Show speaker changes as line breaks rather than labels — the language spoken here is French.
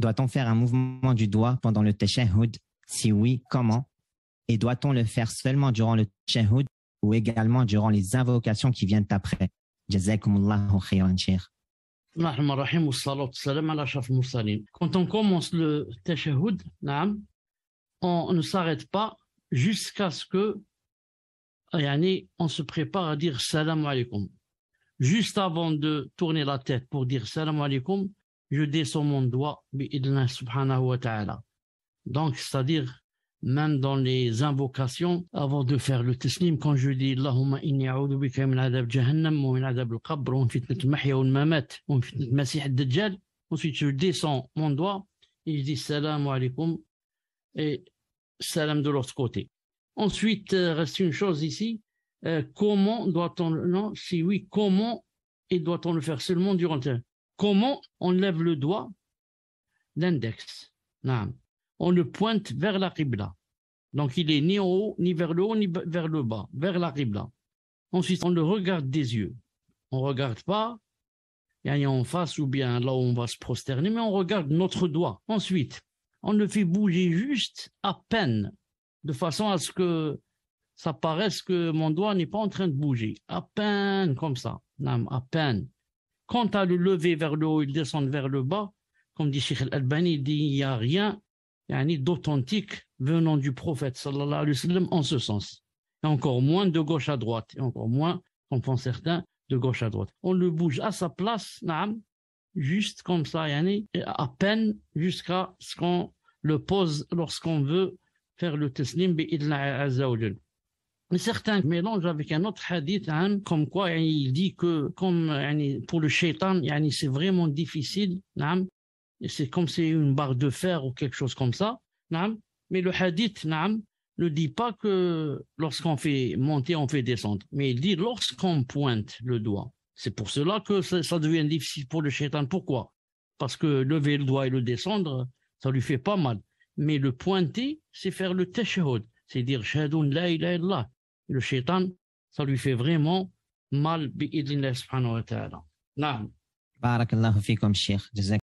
Doit-on faire un mouvement du doigt pendant le tashahhud Si oui, comment Et doit-on le faire seulement durant le tashahhud ou également durant les invocations qui viennent après quand on commence le tashahhud, on ne s'arrête pas jusqu'à ce que on se prépare à dire salam alaikum. Juste avant de tourner la tête pour dire salam alaikum, je descends mon doigt, subhanahu wa ta'ala. Donc, c'est-à-dire, même dans les invocations, avant de faire le taslim, quand je dis Allahumma inni a'udhu bika min adab jahannam ou min adab al-qabr wa fitnat mahya wa mamat wa fitnat masih dajjal Ensuite, je descends mon doigt et je dis salam alaikum et salam de l'autre côté. Ensuite, euh, reste une chose ici. Euh, comment doit-on, non, si oui, comment et doit-on le faire seulement durant le Comment on lève le doigt L'index. On le pointe vers la ribla. Donc il est ni en haut, ni vers le haut, ni vers le bas, vers la ribla. Ensuite, on le regarde des yeux. On regarde pas en face ou bien là où on va se prosterner, mais on regarde notre doigt. Ensuite, on le fait bouger juste à peine, de façon à ce que ça paraisse que mon doigt n'est pas en train de bouger. À peine comme ça. À peine quant à le lever vers le haut il descend vers le bas, comme dit Sheikh Al-Albani, il n'y a rien d'authentique venant du prophète sallallahu alayhi wa en ce sens. Et encore moins de gauche à droite, et encore moins, comme font certains, de gauche à droite. On le bouge à sa place, Nam, juste comme ça, à peine jusqu'à ce qu'on le pose lorsqu'on veut faire le teslim bi certains mélangent avec un autre hadith hein, comme quoi hein, il dit que comme pour le shaitan c'est vraiment difficile c'est comme c'est une barre de fer ou quelque chose comme ça mais le hadith ne dit pas que lorsqu'on fait monter on fait descendre mais il dit lorsqu'on pointe le doigt c'est pour cela que ça, devient difficile pour le shaitan pourquoi parce que lever le doigt et le descendre ça lui fait pas mal mais le pointer c'est faire le tashahhud c'est dire la ilaha illallah le shaitan, ça lui fait vraiment mal بإذن الله سبحانه وتعالى نعم بارك الله فيكم الشيخ جزاك